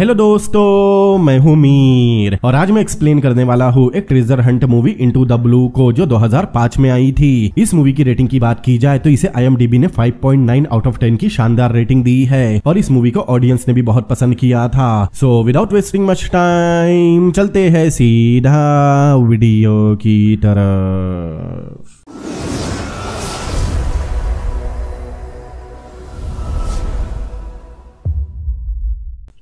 hello दोस्तों मैं हूं मीर और आज मैं एक्सप्लेन करने वाला हूं एक treasure hunt movie into the blue को जो 2005 में आई थी इस मूवी की रेटिंग की बात की जाए तो इसे आईएमडीबी ने 5.9 आउट ऑफ 10 की शानदार रेटिंग दी है और इस मूवी को ऑडियंस ने भी बहुत पसंद किया था so without wasting much time चलते है सीधा वीडियो की तरह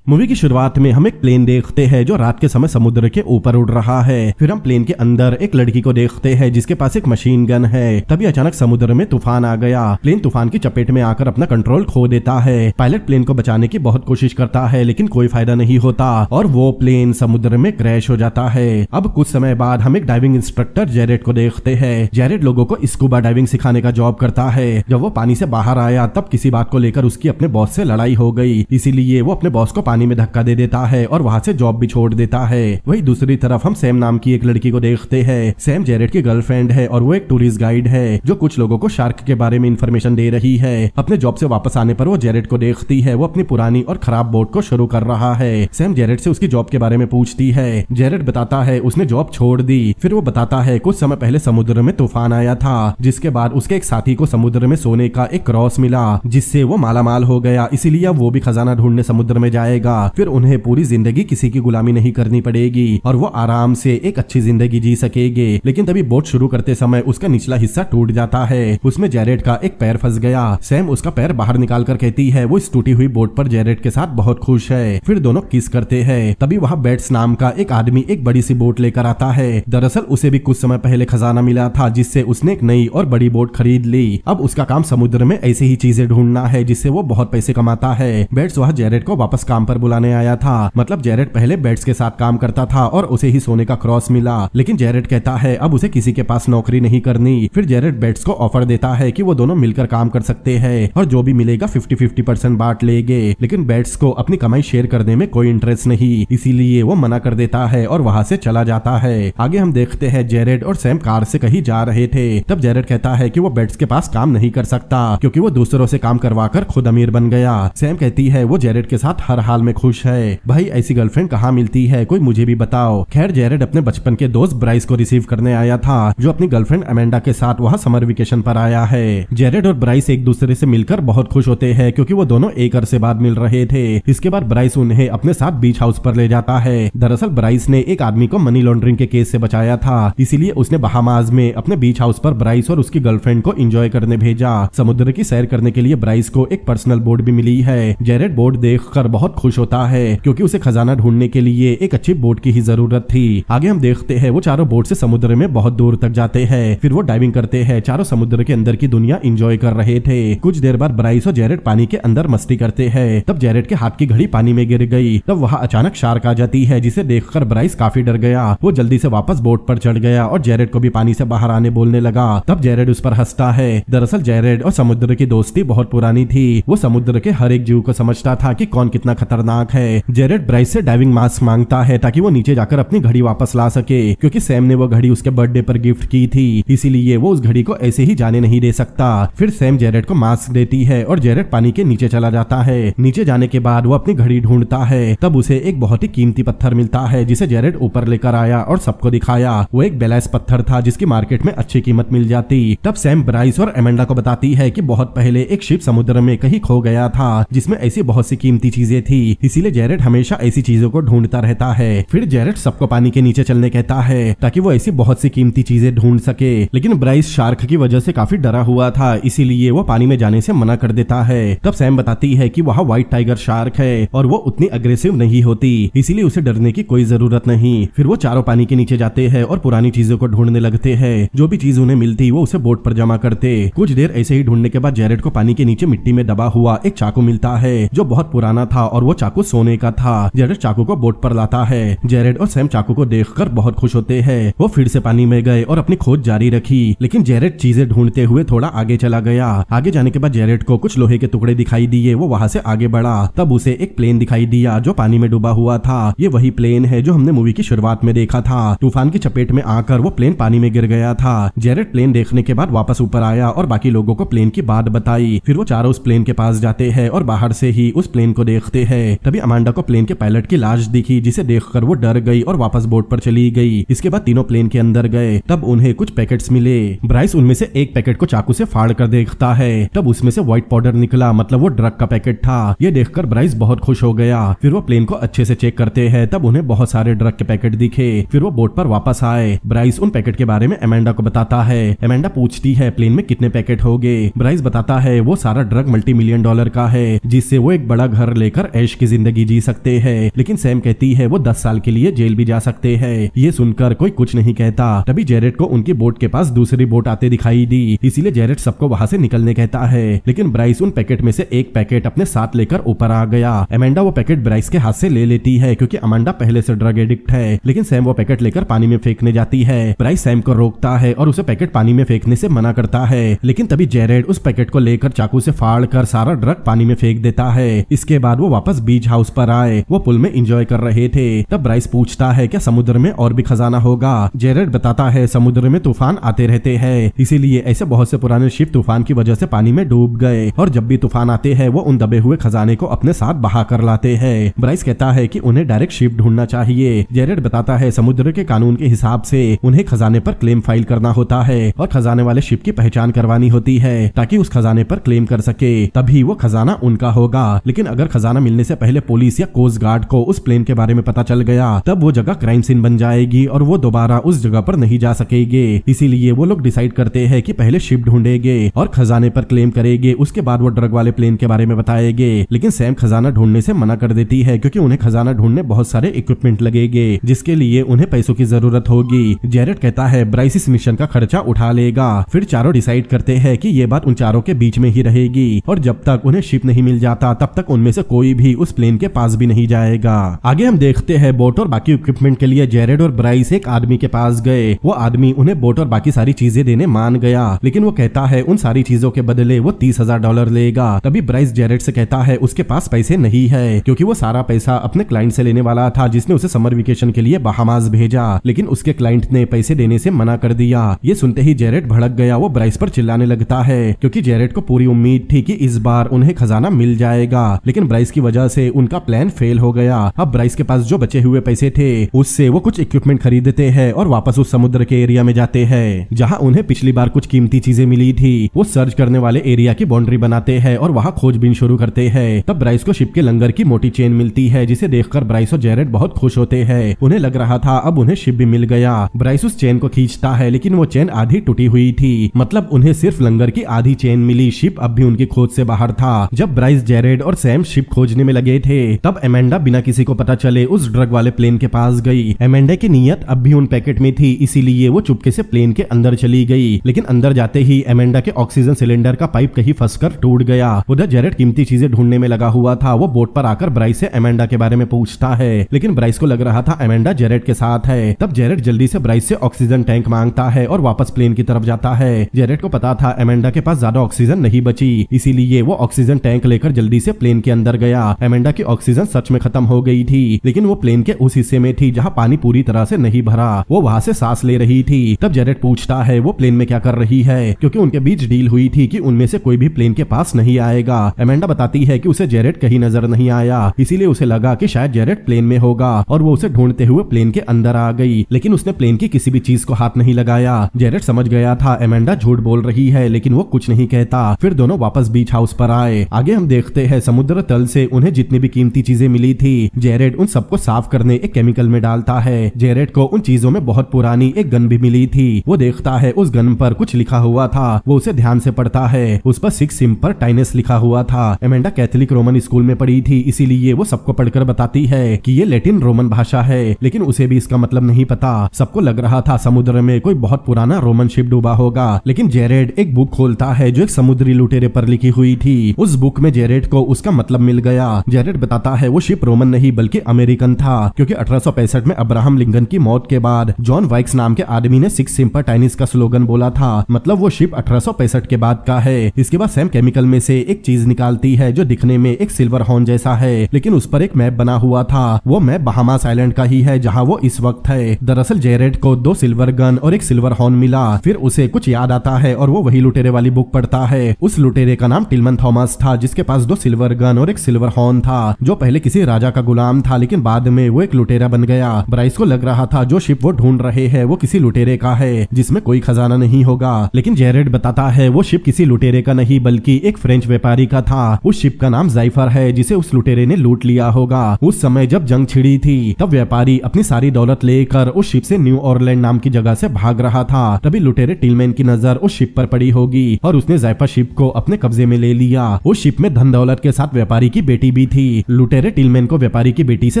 मूवी की शुरुआत में हम एक प्लेन देखते हैं जो रात के समय समुद्र के ऊपर उड़ रहा है फिर हम प्लेन के अंदर एक लड़की को देखते हैं जिसके पास एक मशीन गन है तभी अचानक समुद्र में तूफान आ गया प्लेन तूफान की चपेट में आकर अपना कंट्रोल खो देता है पायलट प्लेन को बचाने की बहुत कोशिश करता है लेकिन कोई फायदा नहीं होता और वो प्लेन समुद्र में क्रैश हो जाता है अब कुछ समय बाद हम एक डाइविंग इंस्ट्रक्टर जेरेट को देखते हैं जेरेट लोगों को स्कूबा डाइविंग सिखाने का जॉब करता है जब वो पानी से बाहर आया तब किसी बात को लेकर उसकी अपने बॉस से लड़ाई हो गई इसीलिए वो अपने बॉस को पानी पानी में धक्का दे देता है और वहाँ से जॉब भी छोड़ देता है वही दूसरी तरफ हम सैम नाम की एक लड़की को देखते हैं सैम जेरेट की गर्लफ्रेंड है और वो एक टूरिस्ट गाइड है जो कुछ लोगों को शार्क के बारे में इन्फॉर्मेशन दे रही है अपने जॉब से वापस आने पर वो जेरेट को देखती है वो अपनी पुरानी और खराब बोट को शुरू कर रहा है सैम जेरेट से उसकी जॉब के बारे में पूछती है जेरेट बताता है उसने जॉब छोड़ दी फिर वो बताता है कुछ समय पहले समुद्र में तूफान आया था जिसके बाद उसके एक साथी को समुद्र में सोने का एक क्रॉस मिला जिससे वो मालामाल हो गया इसीलिए अब वो भी खजाना ढूंढने समुद्र में जाएगा जाएगा फिर उन्हें पूरी जिंदगी किसी की गुलामी नहीं करनी पड़ेगी और वो आराम से एक अच्छी जिंदगी जी सकेगे लेकिन तभी बोट शुरू करते समय उसका निचला हिस्सा टूट जाता है उसमें जेरेट का एक पैर फंस गया सैम उसका पैर बाहर निकाल कर कहती है वो इस टूटी हुई बोट पर जेरेट के साथ बहुत खुश है फिर दोनों किस करते हैं तभी वहाँ बेट्स नाम का एक आदमी एक बड़ी सी बोट लेकर आता है दरअसल उसे भी कुछ समय पहले खजाना मिला था जिससे उसने एक नई और बड़ी बोट खरीद ली अब उसका काम समुद्र में ऐसी ही चीजें ढूंढना है जिससे वो बहुत पैसे कमाता है बेट्स वहाँ जेरेट को वापस काम पर बुलाने आया था मतलब जेरेट पहले बेट्स के साथ काम करता था और उसे ही सोने का क्रॉस मिला लेकिन जेरेट कहता है अब उसे किसी के पास नौकरी नहीं करनी फिर जेरेट बेट्स को ऑफर देता है की वो दोनों मिलकर काम कर सकते हैं और जो भी मिलेगा फिफ्टी फिफ्टी परसेंट बांट लेंगे लेकिन बेट्स को अपनी कमाई शेयर करने में कोई इंटरेस्ट नहीं इसीलिए वो मना कर देता है और वहाँ से चला जाता है आगे हम देखते हैं जेरेड और सैम कार से कहीं जा रहे थे तब जेरेड कहता है कि वो बेट्स के पास काम नहीं कर सकता क्योंकि वो दूसरों से काम करवा कर खुद अमीर बन गया सैम कहती है वो जेरेड के साथ हर हाल हाल में खुश है भाई ऐसी गर्लफ्रेंड कहाँ मिलती है कोई मुझे भी बताओ खैर जेरेड अपने बचपन के दोस्त ब्राइस को रिसीव करने आया था जो अपनी गर्लफ्रेंड अमेंडा के साथ वहाँ समर वेकेशन पर आया है जेरेड और ब्राइस एक दूसरे से मिलकर बहुत खुश होते हैं क्योंकि वो दोनों एक अरसे बाद मिल रहे थे इसके बाद ब्राइस उन्हें अपने साथ बीच हाउस पर ले जाता है दरअसल ब्राइस ने एक आदमी को मनी लॉन्ड्रिंग के केस से बचाया था इसीलिए उसने बहामाज में अपने बीच हाउस पर ब्राइस और उसकी गर्लफ्रेंड को एंजॉय करने भेजा समुद्र की सैर करने के लिए ब्राइस को एक पर्सनल बोर्ड भी मिली है जेरेड बोर्ड देख बहुत खुश खुश होता है क्योंकि उसे खजाना ढूंढने के लिए एक अच्छी बोट की ही जरूरत थी आगे हम देखते हैं वो चारों बोट से समुद्र में बहुत दूर तक जाते हैं फिर वो डाइविंग करते हैं चारों समुद्र के अंदर की दुनिया इंजॉय कर रहे थे कुछ देर बाद ब्राइस और जेरेट पानी के अंदर मस्ती करते हैं तब जेरेट के हाथ की घड़ी पानी में गिर गई तब वहाँ अचानक शार्क आ जाती है जिसे कर ब्राइस काफी डर गया वो जल्दी से वापस बोट पर चढ़ गया और जेरेट को भी पानी से बाहर आने बोलने लगा तब जेरेड उस पर हंसता है दरअसल जेरेड और समुद्र की दोस्ती बहुत पुरानी थी वो समुद्र के हर एक जीव को समझता था कि कौन कितना खतरनाक खतरनाक है जेरेड ब्राइस से डाइविंग मास्क मांगता है ताकि वो नीचे जाकर अपनी घड़ी वापस ला सके क्योंकि सैम ने वो घड़ी उसके बर्थडे पर गिफ्ट की थी इसीलिए वो उस घड़ी को ऐसे ही जाने नहीं दे सकता फिर सैम जेरेड को मास्क देती है और जेरेड पानी के नीचे चला जाता है नीचे जाने के बाद वो अपनी घड़ी ढूंढता है तब उसे एक बहुत ही कीमती पत्थर मिलता है जिसे जेरेड ऊपर लेकर आया और सबको दिखाया वो एक बेलाइस पत्थर था जिसकी मार्केट में अच्छी कीमत मिल जाती तब सैम ब्राइस और एमेंडा को बताती है की बहुत पहले एक शिप समुद्र में कहीं खो गया था जिसमे ऐसी बहुत सी कीमती चीजें थी थी इसीलिए जेरेट हमेशा ऐसी चीजों को ढूंढता रहता है फिर जेरेट सबको पानी के नीचे चलने कहता है ताकि वो ऐसी बहुत सी कीमती चीजें ढूंढ सके लेकिन ब्राइस शार्क की वजह से काफी डरा हुआ था इसीलिए वो पानी में जाने से मना कर देता है तब सैम बताती है कि वहाँ व्हाइट टाइगर शार्क है और वो उतनी अग्रेसिव नहीं होती इसीलिए उसे डरने की कोई जरूरत नहीं फिर वो चारों पानी के नीचे जाते हैं और पुरानी चीजों को ढूंढने लगते हैं जो भी चीज उन्हें मिलती वो उसे बोट पर जमा करते कुछ देर ऐसे ही ढूंढने के बाद जेरेट को पानी के नीचे मिट्टी में दबा हुआ एक चाकू मिलता है जो बहुत पुराना था और वो चाकू सोने का था जेरेड चाकू को बोट पर लाता है जेरेड और सैम चाकू को देखकर बहुत खुश होते हैं वो फिर से पानी में गए और अपनी खोज जारी रखी लेकिन जेरेड चीजें ढूंढते हुए थोड़ा आगे चला गया आगे जाने के बाद जेरेड को कुछ लोहे के टुकड़े दिखाई दिए वो वहाँ से आगे बढ़ा तब उसे एक प्लेन दिखाई दिया जो पानी में डूबा हुआ था ये वही प्लेन है जो हमने मूवी की शुरुआत में देखा था तूफान की चपेट में आकर वो प्लेन पानी में गिर गया था जेरेड प्लेन देखने के बाद वापस ऊपर आया और बाकी लोगों को प्लेन की बात बताई फिर वो चारों उस प्लेन के पास जाते हैं और बाहर से ही उस प्लेन को देखते हैं तभी अमांडा को प्लेन के पायलट की लाश दिखी जिसे देखकर वो डर गई और वापस बोट पर चली गई इसके बाद तीनों प्लेन के अंदर गए तब उन्हें कुछ पैकेट्स मिले ब्राइस उनमें से एक पैकेट को चाकू से फाड़ कर देखता है तब उसमें से व्हाइट पाउडर निकला मतलब वो ड्रग का पैकेट था ये देखकर ब्राइस बहुत खुश हो गया फिर वो प्लेन को अच्छे से चेक करते हैं तब उन्हें बहुत सारे ड्रग के पैकेट दिखे फिर वो बोट पर वापस आए ब्राइस उन पैकेट के बारे में अमेंडा को बताता है अमेंडा पूछती है प्लेन में कितने पैकेट हो गए ब्राइस बताता है वो सारा ड्रग मल्टी मिलियन डॉलर का है जिससे वो एक बड़ा घर लेकर ऐश की जिंदगी जी सकते हैं लेकिन सैम कहती है वो दस साल के लिए जेल भी जा सकते हैं ये सुनकर कोई कुछ नहीं कहता तभी जेरेट को उनकी बोट के पास दूसरी बोट आते दिखाई दी इसीलिए जेरेट सबको वहाँ से निकलने कहता है लेकिन ब्राइस उन पैकेट में से एक पैकेट अपने साथ लेकर ऊपर आ गया अमेंडा वो पैकेट ब्राइस के हाथ से ले लेती है क्योंकि अमेंडा पहले से ड्रग एडिक्ट है लेकिन सैम वो पैकेट लेकर पानी में फेंकने जाती है ब्राइस सैम को रोकता है और उसे पैकेट पानी में फेंकने से मना करता है लेकिन तभी जेरेड उस पैकेट को लेकर चाकू से फाड़ कर सारा ड्रग पानी में फेंक देता है इसके बाद वो वापस पास बीच हाउस पर आए वो पुल में इंजॉय कर रहे थे तब ब्राइस पूछता है क्या समुद्र में और भी खजाना होगा जेरेड बताता है समुद्र में तूफान आते रहते हैं इसीलिए ऐसे बहुत से पुराने शिप तूफान की वजह से पानी में डूब गए और जब भी तूफान आते हैं वो उन दबे हुए खजाने को अपने साथ बहा कर लाते हैं ब्राइस कहता है की उन्हें डायरेक्ट शिप ढूंढना चाहिए जेरेड बताता है समुद्र के कानून के हिसाब से उन्हें खजाने पर क्लेम फाइल करना होता है और खजाने वाले शिप की पहचान करवानी होती है ताकि उस खजाने पर क्लेम कर सके तभी वो खजाना उनका होगा लेकिन अगर खजाना मिलने से पहले पुलिस या कोस्ट गार्ड को उस प्लेन के बारे में पता चल गया तब वो जगह क्राइम सीन बन जाएगी और वो दोबारा उस जगह पर नहीं जा सकेगी इसीलिए वो लोग डिसाइड करते हैं कि पहले शिप ढूंढेंगे और खजाने पर क्लेम करेंगे उसके बाद वो ड्रग वाले प्लेन के बारे में बताएंगे लेकिन सैम खजाना ढूंढने से मना कर देती है क्योंकि उन्हें खजाना ढूंढने बहुत सारे इक्विपमेंट लगेंगे जिसके लिए उन्हें पैसों की जरूरत होगी जेरेट कहता है ब्राइस इस मिशन का खर्चा उठा लेगा फिर चारों डिसाइड करते हैं कि ये बात उन चारों के बीच में ही रहेगी और जब तक उन्हें शिप नहीं मिल जाता तब तक उनमें से कोई भी उस प्लेन के पास भी नहीं जाएगा आगे हम देखते हैं बोट और बाकी इक्विपमेंट के लिए जेरेड और ब्राइस एक आदमी के पास गए वो आदमी उन्हें बोट और बाकी सारी चीजें देने मान गया लेकिन वो कहता है उन सारी चीजों के बदले वो तीस हजार डॉलर लेगा तभी ब्राइस जेरेड से कहता है उसके पास पैसे नहीं है क्योंकि वो सारा पैसा अपने क्लाइंट से लेने वाला था जिसने उसे समर वेकेशन के लिए बहामाज भेजा लेकिन उसके क्लाइंट ने पैसे देने से मना कर दिया ये सुनते ही जेरेट भड़क गया वो ब्राइस पर चिल्लाने लगता है क्योंकि जेरेट को पूरी उम्मीद थी कि इस बार उन्हें खजाना मिल जाएगा लेकिन ब्राइस की वजह वजह से उनका प्लान फेल हो गया अब ब्राइस के पास जो बचे हुए पैसे थे उससे वो कुछ इक्विपमेंट खरीदते हैं और वापस उस समुद्र के एरिया में जाते हैं जहाँ उन्हें पिछली बार कुछ कीमती चीजें मिली थी वो सर्च करने वाले एरिया की बाउंड्री बनाते हैं और वहाँ खोजबीन शुरू करते हैं तब ब्राइस को शिप के लंगर की मोटी चेन मिलती है जिसे देखकर ब्राइस और जेरेड बहुत खुश होते हैं उन्हें लग रहा था अब उन्हें शिप भी मिल गया ब्राइस उस चेन को खींचता है लेकिन वो चेन आधी टूटी हुई थी मतलब उन्हें सिर्फ लंगर की आधी चेन मिली शिप अब भी उनकी खोज से बाहर था जब ब्राइस जेरेड और सैम शिप खोजने में लगे थे तब एमेंडा बिना किसी को पता चले उस ड्रग वाले प्लेन के पास गई एमेंडा की नीयत अब भी उन पैकेट में थी इसीलिए वो चुपके से प्लेन के अंदर चली गई लेकिन अंदर जाते ही एमेंडा के ऑक्सीजन सिलेंडर का पाइप कहीं फंसकर टूट गया उधर जेरेट कीमती चीजें ढूंढने में लगा हुआ था वो बोट पर आकर ब्राइस से एमेंडा के बारे में पूछता है लेकिन ब्राइस को लग रहा था एमेंडा जेरेट के साथ है तब जेरेट जल्दी से ब्राइस से ऑक्सीजन टैंक मांगता है और वापस प्लेन की तरफ जाता है जेरेट को पता था एमेंडा के पास ज्यादा ऑक्सीजन नहीं बची इसीलिए वो ऑक्सीजन टैंक लेकर जल्दी से प्लेन के अंदर गया एमेंडा की ऑक्सीजन सच में खत्म हो गई थी लेकिन वो प्लेन के उस हिस्से में थी जहाँ पानी पूरी तरह से नहीं भरा वो वहाँ से सांस ले रही थी तब जेरेट पूछता है वो प्लेन में क्या कर रही है क्योंकि उनके बीच डील हुई थी कि उनमें से कोई भी प्लेन के पास नहीं आएगा एमेंडा बताती है कि उसे जेरेट कहीं नजर नहीं आया इसीलिए उसे लगा कि शायद जेरेट प्लेन में होगा और वो उसे ढूंढते हुए प्लेन के अंदर आ गई लेकिन उसने प्लेन की किसी भी चीज को हाथ नहीं लगाया जेरेट समझ गया था एमेंडा झूठ बोल रही है लेकिन वो कुछ नहीं कहता फिर दोनों वापस बीच हाउस पर आए आगे हम देखते हैं समुद्र तल से उन्हें जितनी भी कीमती चीजें मिली थी जेरेड उन सबको साफ करने एक केमिकल में डालता है जेरेड को उन चीजों में बहुत पुरानी एक गन भी मिली थी वो देखता है उस गन पर कुछ लिखा हुआ था वो उसे ध्यान से पढ़ता है उस पर सिक्स सिम पर टाइनेस लिखा हुआ था एमेंडा कैथोलिक रोमन स्कूल में पढ़ी थी इसीलिए वो सबको पढ़कर बताती है की ये लेटिन रोमन भाषा है लेकिन उसे भी इसका मतलब नहीं पता सबको लग रहा था समुद्र में कोई बहुत पुराना रोमन शिप डूबा होगा लेकिन जेरेड एक बुक खोलता है जो एक समुद्री लुटेरे पर लिखी हुई थी उस बुक में जेरेड को उसका मतलब मिल गया जेरेट बताता है वो शिप रोमन नहीं बल्कि अमेरिकन था क्योंकि अठारह में अब्राहम लिंगन की मौत के बाद जॉन वाइक्स नाम के आदमी ने सिक्स सिंपर टाइनिस का स्लोगन बोला था मतलब वो शिप अठारह के बाद का है इसके बाद सैम केमिकल में से एक चीज निकालती है जो दिखने में एक सिल्वर हॉर्न जैसा है लेकिन उस पर एक मैप बना हुआ था वो मैप बहामास आइलैंड का ही है जहाँ वो इस वक्त है दरअसल जेरेट को दो सिल्वर गन और एक सिल्वर हॉर्न मिला फिर उसे कुछ याद आता है और वो वही लुटेरे वाली बुक पढ़ता है उस लुटेरे का नाम टिलमन थॉमस था जिसके पास दो सिल्वर गन और एक सिल्वर हॉर्न कौन था जो पहले किसी राजा का गुलाम था लेकिन बाद में वो एक लुटेरा बन गया ब्राइस को लग रहा था जो शिप वो ढूंढ रहे है वो किसी लुटेरे का है जिसमे कोई खजाना नहीं होगा लेकिन जेरेड बताता है वो शिप किसी लुटेरे का नहीं बल्कि एक फ्रेंच व्यापारी का था उस शिप का नाम जाइफर है जिसे उस लुटेरे ने लूट लिया होगा उस समय जब जंग छिड़ी थी तब व्यापारी अपनी सारी दौलत लेकर उस शिप से न्यू ऑरलैंड नाम की जगह से भाग रहा था तभी लुटेरे टीलमैन की नजर उस शिप पर पड़ी होगी और उसने जायफा शिप को अपने कब्जे में ले लिया उस शिप में धन दौलत के साथ व्यापारी की बेटी भी थी लुटेरे टिलमैन को व्यापारी की बेटी से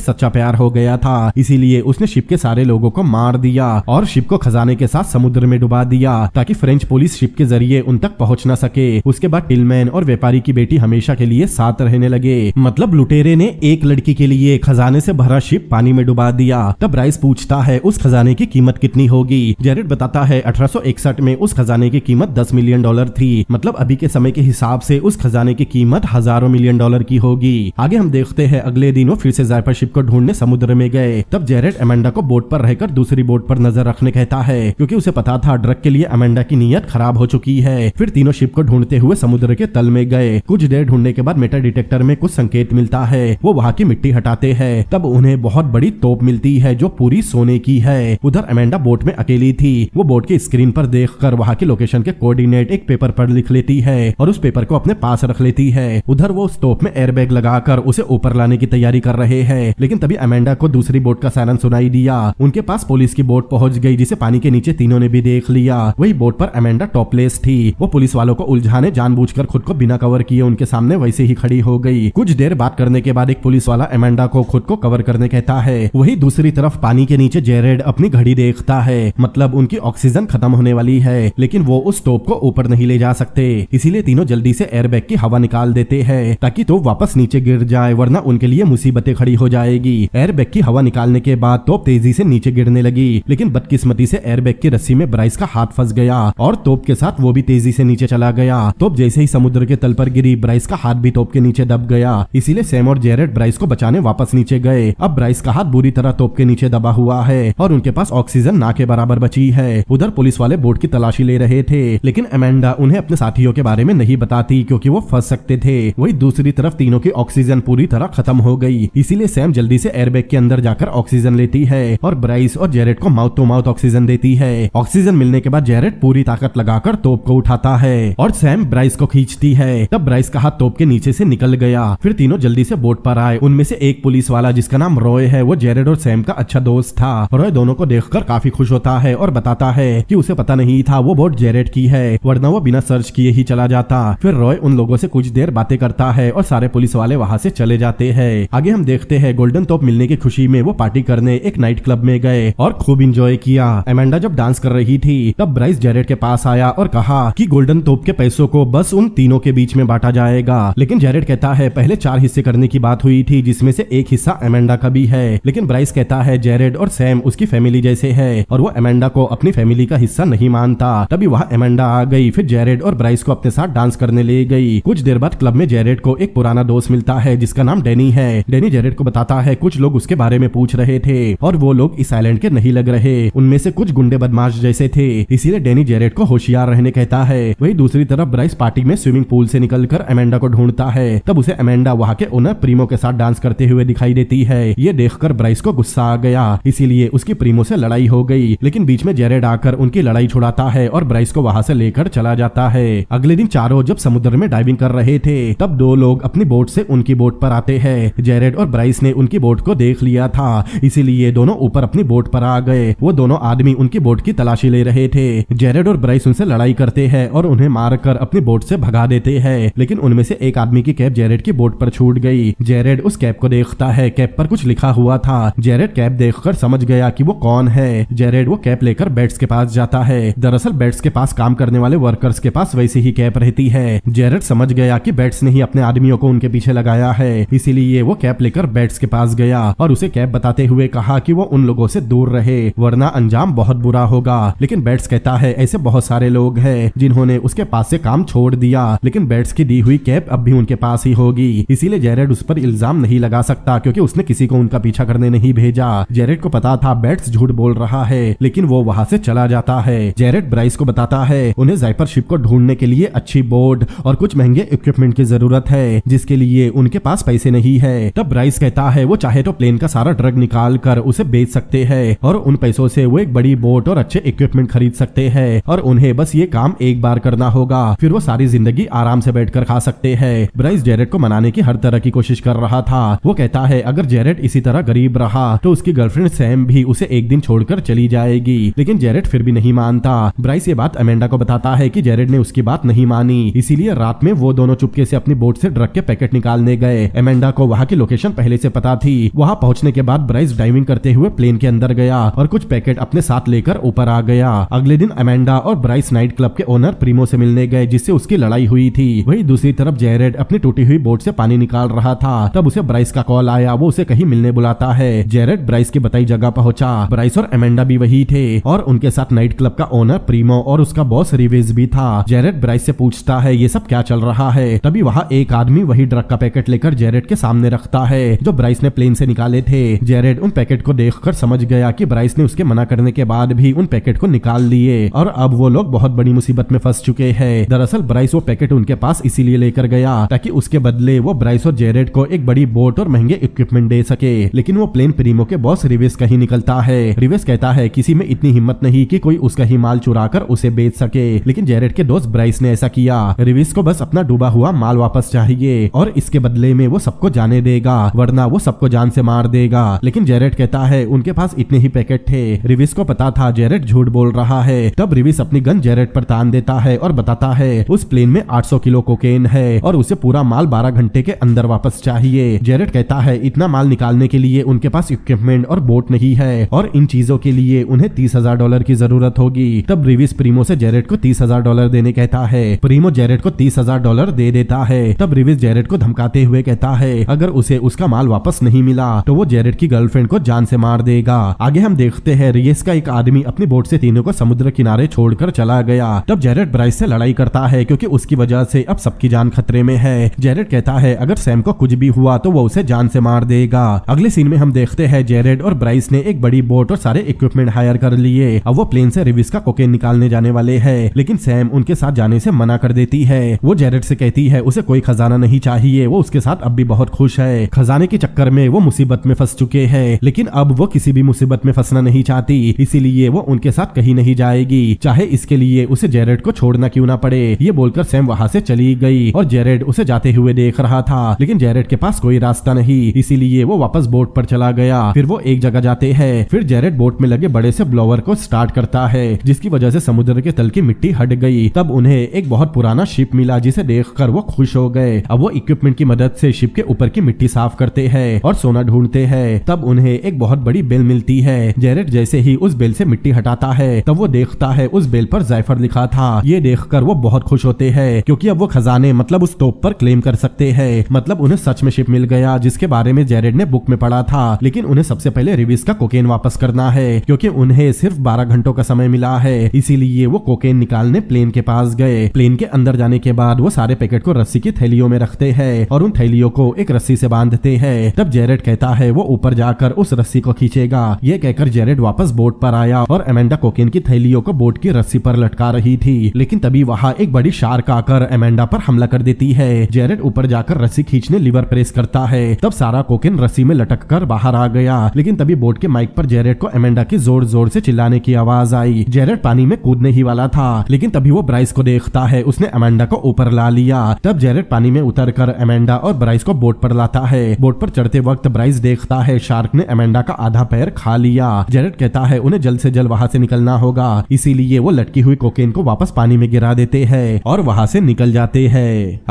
सच्चा प्यार हो गया था इसीलिए उसने शिप के सारे लोगों को मार दिया और शिप को खजाने के साथ समुद्र में डुबा दिया ताकि फ्रेंच पुलिस शिप के जरिए उन तक पहुँच न सके उसके बाद टिलमैन और व्यापारी की बेटी हमेशा के लिए साथ रहने लगे मतलब लुटेरे ने एक लड़की के लिए खजाने से भरा शिप पानी में डुबा दिया तब राइस पूछता है उस खजाने की कीमत कितनी होगी जेरेड बताता है अठारह में उस खजाने की कीमत दस मिलियन डॉलर थी मतलब अभी के समय के हिसाब से उस खजाने की कीमत हजारों मिलियन डॉलर की होगी थी आगे हम देखते हैं अगले दिन वो फिर से जायफा शिप को ढूंढने समुद्र में गए तब जेरेट अमेंडा को बोट पर रहकर दूसरी बोट पर नजर रखने कहता है क्योंकि उसे पता था ड्रग के लिए अमेंडा की नीयत खराब हो चुकी है फिर तीनों शिप को ढूंढते हुए समुद्र के तल में गए कुछ देर ढूंढने के बाद मेटा डिटेक्टर में कुछ संकेत मिलता है वो वहाँ की मिट्टी हटाते हैं तब उन्हें बहुत बड़ी तोप मिलती है जो पूरी सोने की है उधर अमेंडा बोट में अकेली थी वो बोट की स्क्रीन पर देख कर वहाँ की लोकेशन के कोऑर्डिनेट एक पेपर पर लिख लेती है और उस पेपर को अपने पास रख लेती है उधर वो उस तोप में एयरबैग लगा बढ़ाकर उसे ऊपर लाने की तैयारी कर रहे हैं लेकिन तभी अमेंडा को दूसरी बोट का सायरन सुनाई दिया उनके पास पुलिस की बोट पहुंच गई जिसे पानी के नीचे तीनों ने भी देख लिया वही बोट पर अमेंडा टॉपलेस थी वो पुलिस वालों को उलझाने जानबूझकर खुद को बिना कवर किए उनके सामने वैसे ही खड़ी हो गई कुछ देर बात करने के बाद एक पुलिस वाला अमेंडा को खुद को कवर करने कहता है वही दूसरी तरफ पानी के नीचे जेरेड अपनी घड़ी देखता है मतलब उनकी ऑक्सीजन खत्म होने वाली है लेकिन वो उस टोप को ऊपर नहीं ले जा सकते इसीलिए तीनों जल्दी से एयरबैग की हवा निकाल देते हैं ताकि तो वापस नीचे गिर जाए वरना उनके लिए मुसीबतें खड़ी हो जाएगी एयरबैग की हवा निकालने के बाद तोप तेजी से नीचे गिरने लगी लेकिन बदकिस्मती से एयरबैग की रस्सी में ब्राइस का हाथ फंस गया और तोप के साथ वो भी तेजी से नीचे चला गया तोप जैसे ही समुद्र के तल पर गिरी ब्राइस का हाथ भी तोप के नीचे दब गया इसीलिए सैम और जेरेट ब्राइस को बचाने वापस नीचे गए अब ब्राइस का हाथ बुरी तरह तोप के नीचे दबा हुआ है और उनके पास ऑक्सीजन ना के बराबर बची है उधर पुलिस वाले बोट की तलाशी ले रहे थे लेकिन अमेंडा उन्हें अपने साथियों के बारे में नहीं बताती क्योंकि वो फंस सकते थे वही दूसरी तरफ तीनों की ऑक्सीजन ऑक्सीजन पूरी तरह खत्म हो गई इसीलिए सैम जल्दी से एयरबैग के अंदर जाकर ऑक्सीजन लेती है और ब्राइस और जेरेट को माउथ टू माउथ ऑक्सीजन देती है ऑक्सीजन मिलने के बाद जेरेट पूरी ताकत लगाकर तोप को उठाता है और सैम ब्राइस को खींचती है तब ब्राइस का हाथ तोप के नीचे से निकल गया फिर तीनों जल्दी से बोट पर आए उनमें से एक पुलिस वाला जिसका नाम रॉय है वो जेरेड और सैम का अच्छा दोस्त था रॉय दोनों को देख काफी खुश होता है और बताता है कि उसे पता नहीं था वो बोट जेरेड की है वरना वो बिना सर्च किए ही चला जाता फिर रॉय उन लोगों से कुछ देर बातें करता है और सारे पुलिस वाले वहाँ से चले जाते हैं आगे हम देखते हैं गोल्डन टॉप मिलने की खुशी में वो पार्टी करने एक नाइट क्लब में गए और खूब इंजॉय किया एमेंडा जब डांस कर रही थी तब ब्राइस जेरेट के पास आया और कहा कि गोल्डन टॉप के पैसों को बस उन तीनों के बीच में बांटा जाएगा लेकिन जेरेट कहता है पहले चार हिस्से करने की बात हुई थी जिसमें से एक हिस्सा एमेंडा का भी है लेकिन ब्राइस कहता है जेरेड और सैम उसकी फैमिली जैसे है और वो एमेंडा को अपनी फैमिली का हिस्सा नहीं मानता तभी वहाँ एमेंडा आ गई फिर जेरेड और ब्राइस को अपने साथ डांस करने ले गई कुछ देर बाद क्लब में जेरेड को एक पुराना दोस्त मिलता होता है जिसका नाम डेनी है डेनी जेरेड को बताता है कुछ लोग उसके बारे में पूछ रहे थे और वो लोग इस आइलैंड के नहीं लग रहे उनमें से कुछ गुंडे बदमाश जैसे थे इसीलिए डेनी जेरेड को होशियार रहने कहता है वही दूसरी तरफ ब्राइस पार्टी में स्विमिंग पूल से कर अमेंडा को ढूंढता है तब उसे अमेंडा वहाँ के ओनर प्रीमो के साथ डांस करते हुए दिखाई देती है ये कर ब्राइस को गुस्सा आ गया इसीलिए उसकी प्रीमो से लड़ाई हो गई लेकिन बीच में जेरेड आकर उनकी लड़ाई छुड़ाता है और ब्राइस को वहाँ से लेकर चला जाता है अगले दिन चारों जब समुद्र में डाइविंग कर रहे थे तब दो लोग अपनी बोट से उनके उनकी बोट पर आते हैं जेरेड और ब्राइस ने उनकी बोट को देख लिया था इसीलिए दोनों ऊपर अपनी बोट पर आ गए वो दोनों आदमी उनकी बोट की तलाशी ले रहे थे जेरेड और ब्राइस उनसे लड़ाई करते हैं और उन्हें मारकर अपनी बोट से भगा देते हैं लेकिन उनमें से एक आदमी की कैप जेरेड की बोट पर छूट गई जेरेड उस कैब को देखता है कैप पर कुछ लिखा हुआ था जेरेड कैप देखकर समझ गया कि वो कौन है जेरेड वो कैप लेकर बेट्स के पास जाता है दरअसल बेट्स के पास काम करने वाले वर्कर्स के पास वैसी ही कैप रहती है जेरेड समझ गया कि बेट्स ने ही अपने आदमियों को उनके पीछे लगा लगाया है इसीलिए वो कैप लेकर बैट्स के पास गया और उसे कैप बताते हुए कहा कि वो उन लोगों से दूर रहे वरना अंजाम बहुत बुरा होगा लेकिन बैट्स कहता है ऐसे बहुत सारे लोग हैं जिन्होंने उसके पास से काम छोड़ दिया लेकिन बैट्स की दी हुई कैप अब भी उनके पास ही होगी इसीलिए जेरेड उस पर इल्जाम नहीं लगा सकता क्योंकि उसने किसी को उनका पीछा करने नहीं भेजा जेरेड को पता था बैट्स झूठ बोल रहा है लेकिन वो वहाँ से चला जाता है जेरेड ब्राइस को बताता है उन्हें जाइपर शिप को ढूंढने के लिए अच्छी बोर्ड और कुछ महंगे इक्विपमेंट की जरूरत है जिसके लिए उनके पास पैसे नहीं है तब राइस कहता है वो चाहे तो प्लेन का सारा ड्रग निकाल कर उसे बेच सकते हैं और उन पैसों से वो एक बड़ी बोट और अच्छे इक्विपमेंट खरीद सकते हैं और उन्हें बस ये काम एक बार करना होगा फिर वो सारी जिंदगी आराम से बैठकर खा सकते हैं ब्राइस जेरेट को मनाने की हर तरह की कोशिश कर रहा था वो कहता है अगर जेरेट इसी तरह गरीब रहा तो उसकी गर्लफ्रेंड सैम भी उसे एक दिन छोड़कर चली जाएगी लेकिन जेरेट फिर भी नहीं मानता ब्राइस ये बात अमेंडा को बताता है की जेरेट ने उसकी बात नहीं मानी इसीलिए रात में वो दोनों चुपके से अपनी बोट से ड्रग के पैकेट निकालने निकालने गए एमेंडा को वहाँ की लोकेशन पहले से पता थी वहाँ पहुँचने के बाद ब्राइस डाइविंग करते हुए प्लेन के अंदर गया और कुछ पैकेट अपने साथ लेकर ऊपर आ गया अगले दिन अमेंडा और ब्राइस नाइट क्लब के ओनर प्रीमो से मिलने गए जिससे उसकी लड़ाई हुई थी वही दूसरी तरफ जेरेड अपनी टूटी हुई बोट से पानी निकाल रहा था तब उसे ब्राइस का कॉल आया वो उसे कहीं मिलने बुलाता है जेरेड ब्राइस की बताई जगह पहुंचा ब्राइस और एमेंडा भी वही थे और उनके साथ नाइट क्लब का ओनर प्रीमो और उसका बॉस रिवेज भी था जेरेड ब्राइस से पूछता है ये सब क्या चल रहा है तभी वहाँ एक आदमी वही ड्रग का पैकेट पैकेट लेकर जेरेड के सामने रखता है जो ब्राइस ने प्लेन से निकाले थे जेरेड उन पैकेट को देख समझ गया की ब्राइस ने उसके मना करने के बाद भी उन पैकेट को निकाल लिए और अब वो लोग बहुत बड़ी मुसीबत में फंस चुके हैं दरअसल ब्राइस वो पैकेट उनके पास इसीलिए लेकर गया ताकि उसके बदले वो ब्राइस और जेरेड को एक बड़ी बोट और महंगे इक्विपमेंट दे सके लेकिन वो प्लेन प्रीमो के बॉस रिवेस ही निकलता है रिवेस कहता है किसी में इतनी हिम्मत नहीं कि कोई उसका ही माल चुरा कर उसे बेच सके लेकिन जेरेड के दोस्त ब्राइस ने ऐसा किया रिवेस को बस अपना डूबा हुआ माल वापस चाहिए और इसके बदले में वो सबको जाने देगा वरना वो सबको जान से मार देगा लेकिन जेरेट कहता है उनके पास इतने ही पैकेट थे रिविस को पता था जेरेट झूठ बोल रहा है तब रिविस अपनी गन जेरेट पर तान देता है और बताता है उस प्लेन में 800 किलो कोकेन है और उसे पूरा माल 12 घंटे के अंदर वापस चाहिए जेरेट कहता है इतना माल निकालने के लिए उनके पास इक्विपमेंट और बोट नहीं है और इन चीजों के लिए उन्हें तीस हजार डॉलर की जरूरत होगी तब रिविस प्रीमो से जेरेट को तीस हजार डॉलर देने कहता है प्रीमो जेरेट को तीस हजार डॉलर दे देता है तब रिविस जेरेट को धमकाते समझाते हुए कहता है अगर उसे उसका माल वापस नहीं मिला तो वो जेरेड की गर्लफ्रेंड को जान से मार देगा आगे हम देखते हैं रियस का एक आदमी अपनी बोट से तीनों को समुद्र किनारे छोड़कर चला गया तब जेरेड ब्राइस से लड़ाई करता है क्योंकि उसकी वजह से अब सबकी जान खतरे में है जेरेड कहता है अगर सैम को कुछ भी हुआ तो वो उसे जान से मार देगा अगले सीन में हम देखते हैं जेरेड और ब्राइस ने एक बड़ी बोट और सारे इक्विपमेंट हायर कर लिए अब वो प्लेन से रिविस का कोकेन निकालने जाने वाले है लेकिन सैम उनके साथ जाने से मना कर देती है वो जेरेड से कहती है उसे कोई खजाना नहीं चाहिए वो उसके साथ अब भी बहुत खुश है खजाने के चक्कर में वो मुसीबत में फंस चुके हैं लेकिन अब वो किसी भी मुसीबत में फंसना नहीं चाहती इसीलिए वो उनके साथ कहीं नहीं जाएगी चाहे इसके लिए उसे जेरेड को छोड़ना क्यों ना पड़े ये बोलकर सैम वहाँ से चली गई और जेरेड उसे जाते हुए देख रहा था लेकिन जेरेड के पास कोई रास्ता नहीं इसीलिए वो वापस बोट पर चला गया फिर वो एक जगह जाते हैं फिर जेरेड बोट में लगे बड़े से ब्लोवर को स्टार्ट करता है जिसकी वजह से समुद्र के तल की मिट्टी हट गई तब उन्हें एक बहुत पुराना शिप मिला जिसे देख कर वो खुश हो गए अब वो इक्विपमेंट की मदद से शिप के ऊपर की मिट्टी साफ करते हैं और सोना ढूंढते हैं तब उन्हें एक बहुत बड़ी बेल मिलती है जेरेट जैसे ही उस बेल से मिट्टी हटाता है तब वो देखता है उस बेल पर जायफर लिखा था ये कर वो बहुत खुश होते हैं क्योंकि अब वो खजाने मतलब उस टोप पर क्लेम कर सकते हैं मतलब उन्हें सच में शिप मिल गया जिसके बारे में जेरेड ने बुक में पढ़ा था लेकिन उन्हें सबसे पहले रिविस का कोकेन वापस करना है क्योंकि उन्हें सिर्फ बारह घंटों का समय मिला है इसीलिए वो कोकेन निकालने प्लेन के पास गए प्लेन के अंदर जाने के बाद वो सारे पैकेट को रस्सी की थैलियों में रखते हैं और उन थैलियों को एक रस्सी से बांधते हैं तब जेरेड कहता है वो ऊपर जाकर उस रस्सी को खींचेगा ये कहकर जेरेड वापस बोट पर आया और एमेंडा कोकेन की थैलियों को बोट की रस्सी पर लटका रही थी लेकिन तभी वहाँ एक बड़ी शार्क आकर एमेंडा पर हमला कर देती है जेरेड ऊपर जाकर रस्सी खींचने लिवर प्रेस करता है तब सारा कोकेन रस्सी में लटक कर बाहर आ गया लेकिन तभी बोट के माइक पर जेरेड को एमेंडा की जोर जोर से चिल्लाने की आवाज आई जेरेड पानी में कूदने ही वाला था लेकिन तभी वो ब्राइस को देखता है उसने एमेंडा को ऊपर ला लिया तब जेरेड पानी में उतर कर एमेंडा अमेंडा और ब्राइस को बोट पर लाता है बोट पर चढ़ते वक्त ब्राइस देखता है शार्क ने अमेंडा का आधा पैर खा लिया जेरेट कहता है उन्हें जल्द से जल्द वहाँ से निकलना होगा इसीलिए वो लटकी हुई कोकेन को वापस पानी में गिरा देते हैं और वहाँ से निकल जाते हैं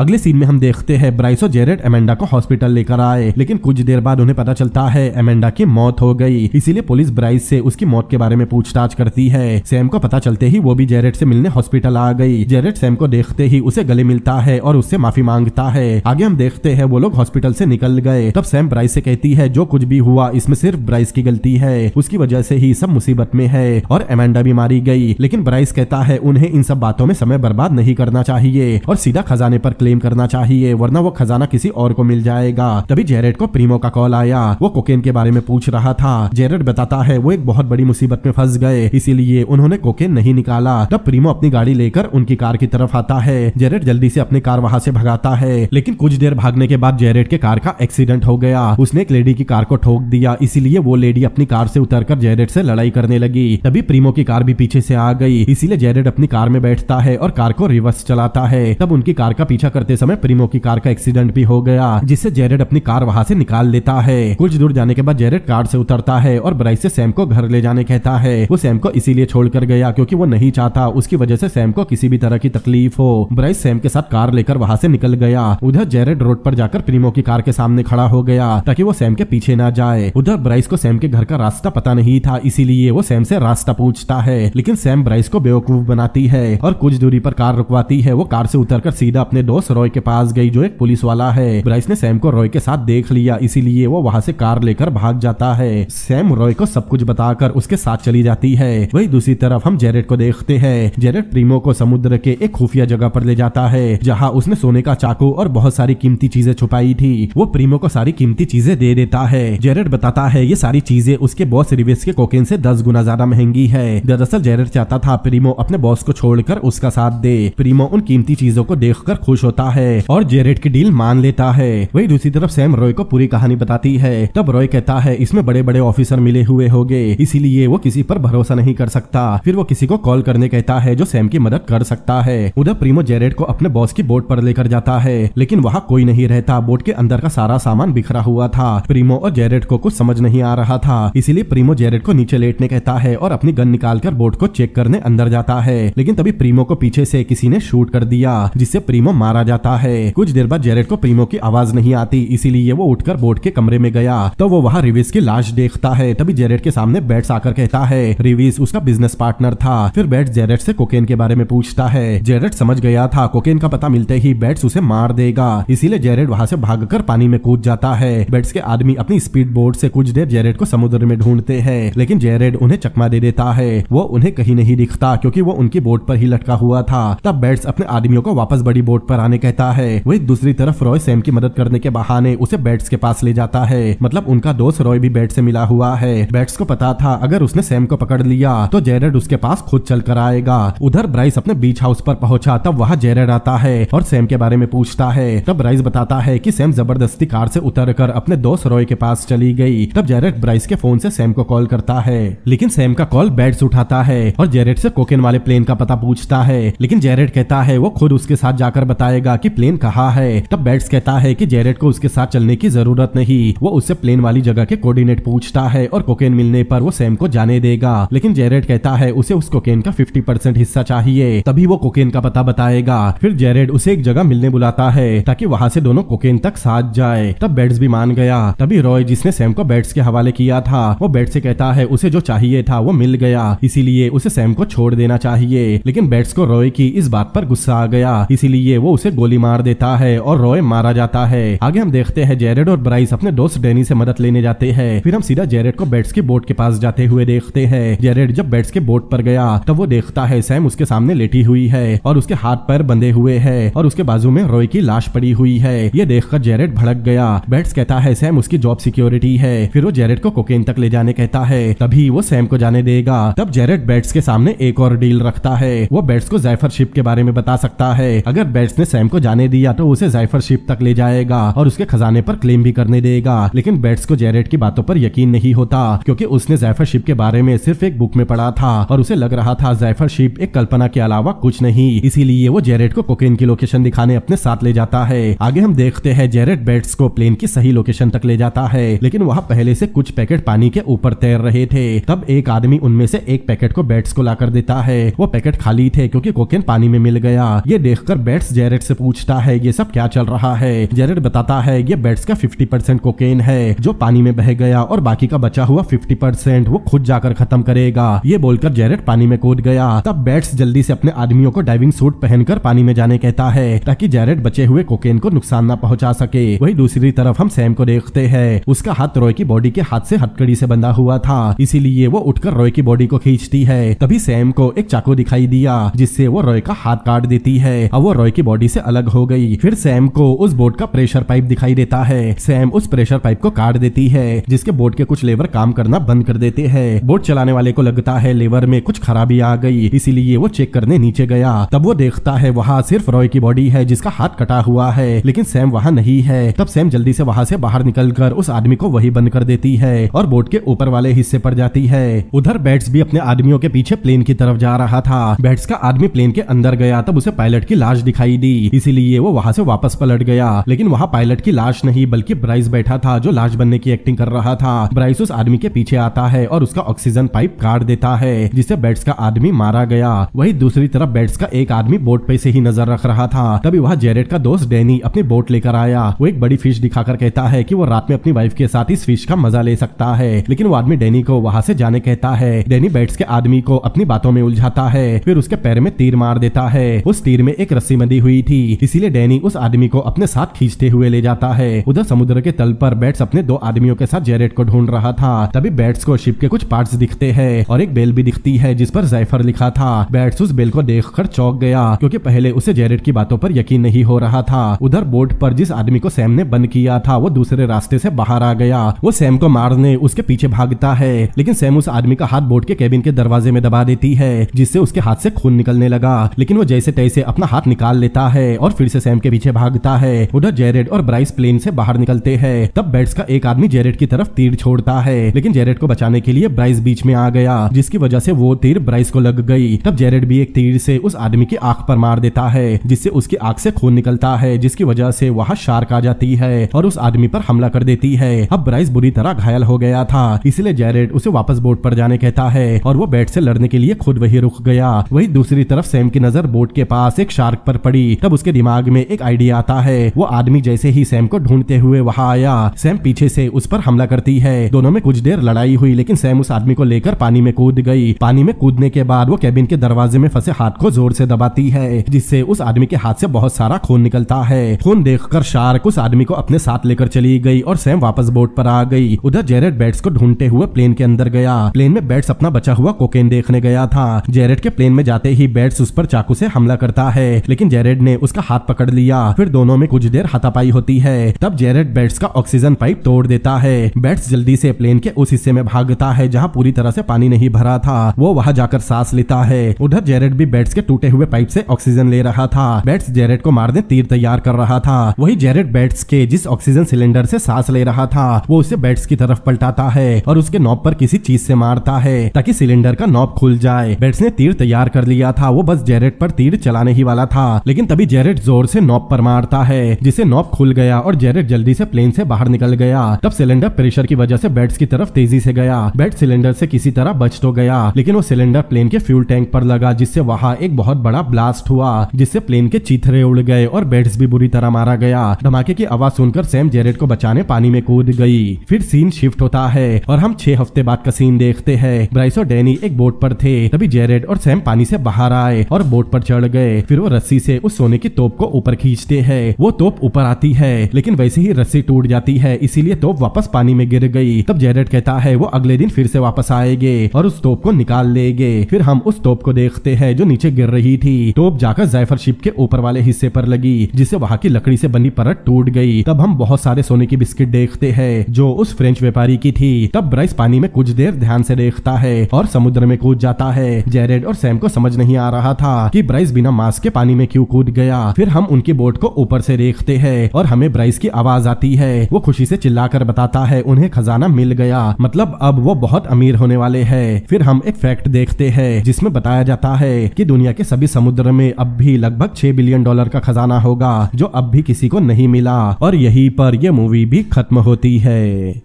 अगले सीन में हम देखते हैं ब्राइस और जेरेट अमेंडा को हॉस्पिटल लेकर आए लेकिन कुछ देर बाद उन्हें पता चलता है अमेंडा की मौत हो गई इसीलिए पुलिस ब्राइस से उसकी मौत के बारे में पूछताछ करती है सैम को पता चलते ही वो भी जेरेट से मिलने हॉस्पिटल आ गई जेरेट सैम को देखते ही उसे गले मिलता है और उससे माफी मांगता है आगे हम देखते हैं वो लोग हॉस्पिटल से निकल गए तब सैम ब्राइस से कहती है जो कुछ भी हुआ इसमें सिर्फ ब्राइस की गलती है उसकी वजह से ही सब मुसीबत में है और एमेंडा भी मारी गई लेकिन ब्राइस कहता है उन्हें इन सब बातों में समय बर्बाद नहीं करना चाहिए और सीधा खजाने पर क्लेम करना चाहिए वरना वो खजाना किसी और को मिल जाएगा तभी जेरेड को प्रीमो का कॉल आया वो कोकेन के बारे में पूछ रहा था जेरेड बताता है वो एक बहुत बड़ी मुसीबत में फंस गए इसीलिए उन्होंने कोकेन नहीं निकाला तब प्रीमो अपनी गाड़ी लेकर उनकी कार की तरफ आता है जेरेड जल्दी से अपनी कार वहाँ से भगाता है लेकिन कुछ देर भागने के बाद जेरेड के कार का एक्सीडेंट हो गया उसने एक लेडी की कार को ठोक दिया इसीलिए वो लेडी अपनी कार से उतरकर जेरेड से लड़ाई करने लगी तभी प्रीमो की कार भी पीछे से आ गई इसीलिए जेरेड अपनी कार में बैठता है और कार को रिवर्स चलाता है तब उनकी कार का पीछा करते समय प्रीमो की कार का एक्सीडेंट भी हो गया जिससे जेरेड अपनी कार वहाँ से निकाल लेता है कुछ दूर जाने के बाद जेरेड कार से उतरता है और ब्राइस से सैम को घर ले जाने कहता है वो सैम को इसीलिए छोड़कर गया क्योंकि वो नहीं चाहता उसकी वजह से सैम को किसी भी तरह की तकलीफ हो ब्राइस सैम के साथ कार लेकर वहाँ से निकल गया उधर जेरेड रोड पर जाकर प्रीमो की कार के सामने खड़ा हो गया ताकि वो सैम के पीछे ना जाए उधर ब्राइस को सैम के घर का रास्ता पता नहीं था इसीलिए वो सैम से रास्ता पूछता है लेकिन सैम ब्राइस को बेवकूफ बनाती है और कुछ दूरी पर कार रुकवाती है वो कार से उतर सीधा अपने दोस्त रॉय के पास गई जो एक पुलिस वाला है ब्राइस ने सैम को रॉय के साथ देख लिया इसीलिए वो वहाँ से कार लेकर भाग जाता है सैम रॉय को सब कुछ बताकर उसके साथ चली जाती है वही दूसरी तरफ हम जेरेट को देखते हैं जेरेट प्रीमो को समुद्र के एक खुफिया जगह पर ले जाता है जहाँ उसने सोने का चाकू और बहुत सारी कीमत कीमती चीजें छुपाई थी वो प्रीमो को सारी कीमती चीजें दे देता है जेरेड बताता है ये सारी चीजें उसके बॉस रिवेस के कोकेन से दस गुना ज्यादा महंगी है दरअसल जेरेड चाहता था प्रीमो अपने बॉस को छोड़कर उसका साथ दे प्रीमो उन कीमती चीजों को देखकर खुश होता है और जेरेड की डील मान लेता है वही दूसरी तरफ सैम रॉय को पूरी कहानी बताती है तब रॉय कहता है इसमें बड़े बड़े ऑफिसर मिले हुए गए इसीलिए वो किसी पर भरोसा नहीं कर सकता फिर वो किसी को कॉल करने कहता है जो सैम की मदद कर सकता है उधर प्रीमो जेरेड को अपने बॉस की बोर्ड पर लेकर जाता है लेकिन वहाँ कोई कोई नहीं रहता बोट के अंदर का सारा सामान बिखरा हुआ था प्रीमो और जेरेट को कुछ समझ नहीं आ रहा था इसीलिए प्रीमो जेरेट को नीचे लेटने कहता है और अपनी गन निकाल कर बोट को चेक करने अंदर जाता है लेकिन तभी प्रीमो को पीछे से किसी ने शूट कर दिया जिससे प्रीमो मारा जाता है कुछ देर बाद जेरेट को प्रीमो की आवाज नहीं आती इसीलिए वो उठकर बोट के कमरे में गया तो वो वहाँ रिविस की लाश देखता है तभी जेरेट के सामने बैट्स आकर कहता है रिविस उसका बिजनेस पार्टनर था फिर बैट्स जेरेट से कोकेन के बारे में पूछता है जेरेट समझ गया था कोकेन का पता मिलते ही बैट्स उसे मार देगा इसीलिए इसलिए जेरेड वहां से भागकर पानी में कूद जाता है बेट्स के आदमी अपनी स्पीड बोट से कुछ देर जेरेड को समुद्र में ढूंढते हैं लेकिन जेरेड उन्हें चकमा दे देता है वो उन्हें कहीं नहीं दिखता क्योंकि वो उनकी बोट पर ही लटका हुआ था तब बेट्स अपने आदमियों को वापस बड़ी बोट पर आने कहता है वही दूसरी तरफ रॉय सैम की मदद करने के बहाने उसे बेट्स के पास ले जाता है मतलब उनका दोस्त रॉय भी बेट से मिला हुआ है बेट्स को पता था अगर उसने सैम को पकड़ लिया तो जेरेड उसके पास खुद चल कर आएगा उधर ब्राइस अपने बीच हाउस पर पहुंचा तब वहाँ जेरेड आता है और सैम के बारे में पूछता है तब ब्राइस ब्राइस बताता है कि सैम जबरदस्ती कार से उतरकर अपने दोस्त रॉय के पास चली गई तब जेरेट ब्राइस के फोन से सैम को कॉल करता है लेकिन सैम का कॉल बेड उठाता है और जेरेट से कोकेन वाले प्लेन का पता पूछता है लेकिन जेरेट कहता है वो खुद उसके साथ जाकर बताएगा की प्लेन कहाँ है तब बैट्स कहता है की जेरेट को उसके साथ चलने की जरूरत नहीं वो उससे प्लेन वाली जगह के कोऑर्डिनेट पूछता है और कोकेन मिलने पर वो सैम को जाने देगा लेकिन जेरेट कहता है उसे उस कोकेन का 50 परसेंट हिस्सा चाहिए तभी वो कोकेन का पता बताएगा फिर जेरेड उसे एक जगह मिलने बुलाता है ताकि वहाँ यहाँ से दोनों कोकेन तक साथ जाए तब बेट्स भी मान गया तभी रॉय जिसने सैम को बेट्स के हवाले किया था वो बेट्स से कहता है उसे जो चाहिए था वो मिल गया इसीलिए उसे सैम को छोड़ देना चाहिए लेकिन बेट्स को रॉय की इस बात पर गुस्सा आ गया इसीलिए वो उसे गोली मार देता है और रॉय मारा जाता है आगे हम देखते हैं जेरेड और ब्राइस अपने दोस्त डेनी से मदद लेने जाते हैं फिर हम सीधा जेरेड को बेट्स के बोट के पास जाते हुए देखते हैं जेरेड जब बेट्स के बोट पर गया तब वो देखता है सैम उसके सामने लेटी हुई है और उसके हाथ पैर बंधे हुए है और उसके बाजू में रॉय की लाश पड़ी हुई हुई है ये देखकर जेरेट भड़क गया बेट्स कहता है सैम उसकी जॉब सिक्योरिटी है फिर वो जेरेट को कोकेन तक ले जाने कहता है तभी वो सैम को जाने देगा तब जेरेट बेट्स के सामने एक और डील रखता है वो बेट्स को जयफर शिप के बारे में बता सकता है अगर बेट्स ने सैम को जाने दिया तो उसे जायफर शिप तक ले जाएगा और उसके खजाने पर क्लेम भी करने देगा लेकिन बेट्स को जेरेट की बातों पर यकीन नहीं होता क्योंकि उसने जायफर शिप के बारे में सिर्फ एक बुक में पढ़ा था और उसे लग रहा था जायफर शिप एक कल्पना के अलावा कुछ नहीं इसीलिए वो जेरेट को कोकेन की लोकेशन दिखाने अपने साथ ले जाता है आगे हम देखते हैं जेरेट बेट्स को प्लेन की सही लोकेशन तक ले जाता है लेकिन वहाँ पहले से कुछ पैकेट पानी के ऊपर तैर रहे थे तब एक आदमी उनमें से एक पैकेट को बेट्स को लाकर देता है वो पैकेट खाली थे क्योंकि कोकेन पानी में मिल गया ये देखकर बेट्स जेरेट से पूछता है ये सब क्या चल रहा है जेरेट बताता है ये बेट्स का फिफ्टी परसेंट कोकेन है जो पानी में बह गया और बाकी का बचा हुआ फिफ्टी परसेंट वो खुद जाकर खत्म करेगा ये बोलकर जेरेट पानी में कूद गया तब बेट्स जल्दी से अपने आदमियों को डाइविंग सूट पहनकर पानी में जाने कहता है ताकि जेरेट बचे हुए कोकेन को नुकसान न पहुंचा सके वही दूसरी तरफ हम सैम को देखते हैं उसका हाथ रॉय की बॉडी के हाथ से हथकड़ी से बंधा हुआ था इसीलिए वो उठकर रॉय की बॉडी को खींचती है तभी सैम को एक चाकू दिखाई दिया जिससे वो रॉय का हाथ काट देती है और वो रॉय की बॉडी से अलग हो गई फिर सैम को उस बोर्ड का प्रेशर पाइप दिखाई देता है सैम उस प्रेशर पाइप को काट देती है जिसके बोर्ड के कुछ लेवर काम करना बंद कर देते हैं बोर्ड चलाने वाले को लगता है लेवर में कुछ खराबी आ गई इसीलिए वो चेक करने नीचे गया तब वो देखता है वहाँ सिर्फ रॉय की बॉडी है जिसका हाथ कटा हुआ है लेकिन सैम वहाँ नहीं है तब सैम जल्दी से वहाँ से बाहर निकल कर उस आदमी को वही बंद कर देती है और बोट के ऊपर वाले हिस्से पर जाती है उधर बैट्स भी अपने आदमियों के पीछे प्लेन की तरफ जा रहा था बैट्स का आदमी प्लेन के अंदर गया तब उसे पायलट की लाश दिखाई दी इसीलिए वो वहाँ से वापस पलट गया लेकिन वहाँ पायलट की लाश नहीं बल्कि ब्राइस बैठा था जो लाश बनने की एक्टिंग कर रहा था ब्राइस उस आदमी के पीछे आता है और उसका ऑक्सीजन पाइप काट देता है जिससे बैट्स का आदमी मारा गया वही दूसरी तरफ बैट्स का एक आदमी बोट पे से ही नजर रख रहा था तभी वहाँ जेरेट का दोस्त डेनी अपनी बोट लेकर आया वो एक बड़ी फिश दिखाकर कहता है कि वो रात में अपनी वाइफ के साथ इस फिश का मजा ले सकता है लेकिन वो आदमी डेनी को वहाँ से जाने कहता है डेनी बैट्स के आदमी को अपनी बातों में उलझाता है फिर उसके पैर में तीर मार देता है उस तीर में एक रस्सी बंदी हुई थी इसीलिए डेनी उस आदमी को अपने साथ खींचते हुए ले जाता है उधर समुद्र के तल पर बैट्स अपने दो आदमियों के साथ जेरेट को ढूंढ रहा था तभी बैट्स को शिप के कुछ पार्ट्स दिखते हैं और एक बेल भी दिखती है जिस पर जैफर लिखा था बैट्स उस बेल को देखकर चौंक गया क्योंकि पहले उसे जेरेट की बातों पर यकीन नहीं हो रहा था उधर बोट पर जिस आदमी को सैम ने बंद किया था वो दूसरे रास्ते से बाहर आ गया वो सैम को मारने उसके पीछे भागता है लेकिन सैम उस आदमी का हाथ बोट के केबिन के दरवाजे में दबा देती है जिससे उसके हाथ से खून निकलने लगा लेकिन वो जैसे तैसे अपना हाथ निकाल लेता है और फिर से सैम के पीछे भागता है उधर जेरेड और ब्राइस प्लेन से बाहर निकलते हैं तब बेट्स का एक आदमी जेरेड की तरफ तीर छोड़ता है लेकिन जेरेड को बचाने के लिए ब्राइस बीच में आ गया जिसकी वजह से वो तीर ब्राइस को लग गई तब जेरेड भी एक तीर से उस आदमी की आंख पर मार देता है जिससे उसकी आंख से खून निकलता है जिसकी वजह से वहाँ शार्क आ जाती है और उस आदमी पर हमला कर देती है अब ब्राइस बुरी तरह घायल हो गया था इसलिए जेरेड उसे वापस बोट पर जाने कहता है और वो बेड से लड़ने के लिए खुद वही रुक गया वही दूसरी तरफ सैम की नजर बोट के पास एक शार्क पर पड़ी तब उसके दिमाग में एक आइडिया आता है वो आदमी जैसे ही सैम को ढूंढते हुए वहाँ आया सैम पीछे से उस पर हमला करती है दोनों में कुछ देर लड़ाई हुई लेकिन सैम उस आदमी को लेकर पानी में कूद गई पानी में कूदने के बाद वो कैबिन के दरवाजे में फंसे हाथ को जोर से दबाती है जिससे उस आदमी के हाथ से बहुत सारा खून निकलता है है खून कर शार्क उस आदमी को अपने साथ लेकर चली गई और सैम वापस बोट पर आ गई उधर जेरेट बैट्स को ढूंढते हुए प्लेन के अंदर गया प्लेन में बैट्स अपना बचा हुआ कोकेन देखने गया था जेरेट के प्लेन में जाते ही बैट्स उस पर चाकू से हमला करता है लेकिन जेरेड ने उसका हाथ पकड़ लिया फिर दोनों में कुछ देर हाथापाई होती है तब जेरेड बैट्स का ऑक्सीजन पाइप तोड़ देता है बैट्स जल्दी से प्लेन के उस हिस्से में भागता है जहाँ पूरी तरह से पानी नहीं भरा था वो वहाँ जाकर सांस लेता है उधर जेरेड भी बैट्स के टूटे हुए पाइप से ऑक्सीजन ले रहा था बैट्स जेरेड को मारने तीर तैयार कर रहा रहा था वही जेरेड बेट्स के जिस ऑक्सीजन सिलेंडर से सांस ले रहा था वो उसे बेट्स की तरफ पलटाता है और उसके नॉब पर किसी चीज से मारता है ताकि सिलेंडर का नॉब खुल जाए बेट्स ने तीर तैयार कर लिया था वो बस जेरेड पर तीर चलाने ही वाला था लेकिन तभी जेरेड जोर से नॉब पर मारता है जिसे नॉब खुल गया और जेरेड जल्दी से प्लेन से बाहर निकल गया तब सिलेंडर प्रेशर की वजह से बेट्स की तरफ तेजी से गया बेट सिलेंडर से किसी तरह बच तो गया लेकिन वो सिलेंडर प्लेन के फ्यूल टैंक पर लगा जिससे वहाँ एक बहुत बड़ा ब्लास्ट हुआ जिससे प्लेन के चीथरे उड़ गए और बेट्स भी बुरी तरह मारा गया धमाके की आवाज सुनकर सैम जेरेट को बचाने पानी में कूद गई फिर सीन शिफ्ट होता है और हम छह हफ्ते बाद का सीन देखते हैं ब्राइस और डेनी एक बोट पर थे तभी जेरेड और सैम पानी से बाहर आए और बोट पर चढ़ गए फिर वो रस्सी से उस सोने की तोप को ऊपर खींचते हैं वो तोप ऊपर आती है लेकिन वैसे ही रस्सी टूट जाती है इसीलिए तोप वापस पानी में गिर गई तब जेरेड कहता है वो अगले दिन फिर से वापस आएंगे और उस तोप को निकाल लेंगे फिर हम उस तोप को देखते हैं जो नीचे गिर रही थी तोप जाकर जायफर शिप के ऊपर वाले हिस्से पर लगी जिसे वहाँ की लकड़ी से बनी परत टूट गई तब हम बहुत सारे सोने की बिस्किट देखते हैं जो उस फ्रेंच व्यापारी की थी तब ब्राइस पानी में कुछ देर ध्यान से देखता है और समुद्र में कूद जाता है जेरेड और सैम को समझ नहीं आ रहा था कि ब्राइस बिना मास्क के पानी में क्यों कूद गया फिर हम उनकी बोट को ऊपर से देखते हैं और हमें ब्राइस की आवाज आती है वो खुशी से चिल्लाकर बताता है उन्हें खजाना मिल गया मतलब अब वो बहुत अमीर होने वाले है फिर हम एक फैक्ट देखते हैं जिसमें बताया जाता है कि दुनिया के सभी समुद्र में अब भी लगभग छह बिलियन डॉलर का खजाना होगा जो अब भी किसी को नहीं मिला और यही पर यह मूवी भी खत्म होती है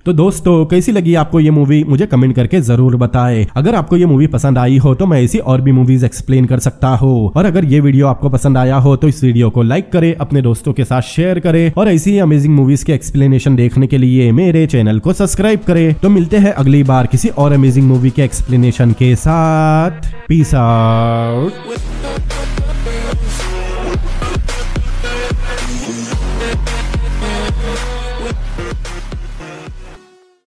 तो दोस्तों कैसी लगी आपको ये मूवी मुझे कमेंट करके जरूर बताए अगर आपको ये मूवी पसंद आई हो तो मैं ऐसी और भी मूवीज एक्सप्लेन कर सकता हूँ और अगर ये वीडियो आपको पसंद आया हो तो इस वीडियो को लाइक करे अपने दोस्तों के साथ शेयर करे और ऐसी ही अमेजिंग मूवीज के एक्सप्लेनेशन देखने के लिए मेरे चैनल को सब्सक्राइब करे तो मिलते हैं अगली बार किसी और अमेजिंग मूवी के एक्सप्लेनेशन के साथ पीस आउट